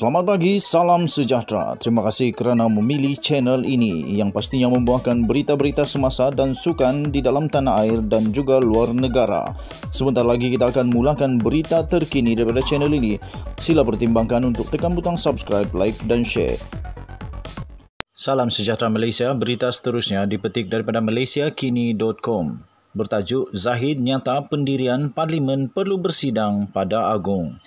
Selamat pagi, salam sejahtera. Terima kasih kerana memilih channel ini yang pastinya membawakan berita-berita semasa dan sukan di dalam tanah air dan juga luar negara. Sebentar lagi kita akan mulakan berita terkini daripada channel ini. Sila pertimbangkan untuk tekan butang subscribe, like dan share. Salam sejahtera Malaysia, berita seterusnya dipetik daripada malaysiakini.com bertajuk Zahid nyata pendirian Parlimen perlu bersidang pada Agong.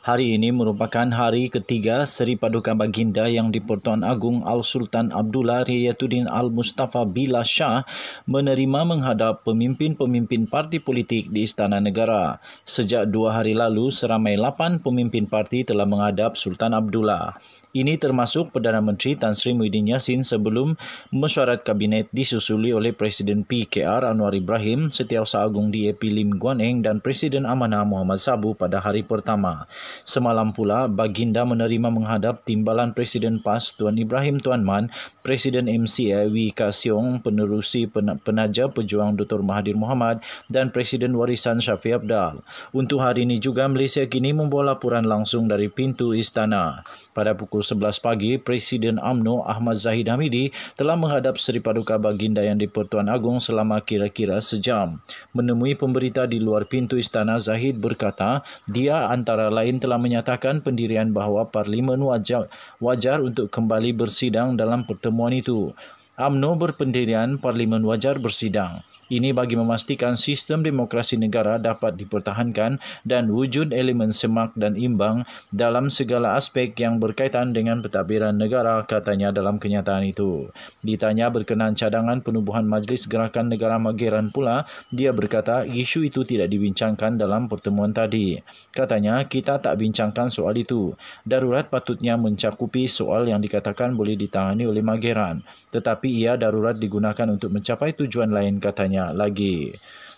Hari ini merupakan hari ketiga Seri Paduka Baginda yang di-Pertuan Agung Al-Sultan Abdullah Riyatuddin Al-Mustafa Billah Shah menerima menghadap pemimpin-pemimpin parti politik di Istana Negara. Sejak dua hari lalu, seramai lapan pemimpin parti telah menghadap Sultan Abdullah. Ini termasuk Perdana Menteri Tan Sri Muhyiddin Yassin sebelum mesyuarat kabinet disusuli oleh Presiden PKR Anwar Ibrahim, Setiausaha Agung DAP Lim Eng dan Presiden Amanah Muhammad Sabu pada hari pertama. Semalam pula, Baginda menerima menghadap timbalan Presiden PAS Tuan Ibrahim Tuan Man, Presiden MC Ewi Kasiong, penerusi penaja pejuang Dr. Mahathir Mohamad dan Presiden Warisan Syafi Abdal. Untuk hari ini juga, Malaysia kini membuat laporan langsung dari pintu istana. Pada pukul 11 pagi, Presiden AMNO Ahmad Zahid Hamidi telah menghadap Seri Paduka Baginda yang di-Pertuan Agong selama kira-kira sejam. Menemui pemberita di luar pintu istana, Zahid berkata dia antara lain telah menyatakan pendirian bahawa parlimen wajar, wajar untuk kembali bersidang dalam pertemuan itu. UMNO berpendirian Parlimen Wajar bersidang. Ini bagi memastikan sistem demokrasi negara dapat dipertahankan dan wujud elemen semak dan imbang dalam segala aspek yang berkaitan dengan pentadbiran negara katanya dalam kenyataan itu. Ditanya berkenaan cadangan penubuhan Majlis Gerakan Negara Mageran pula, dia berkata isu itu tidak dibincangkan dalam pertemuan tadi. Katanya kita tak bincangkan soal itu. Darurat patutnya mencakupi soal yang dikatakan boleh ditangani oleh Mageran. Tetapi ia darurat digunakan untuk mencapai tujuan lain katanya lagi.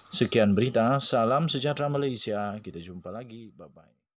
Sekian berita, salam sejahtera Malaysia. Kita jumpa lagi. Bye-bye.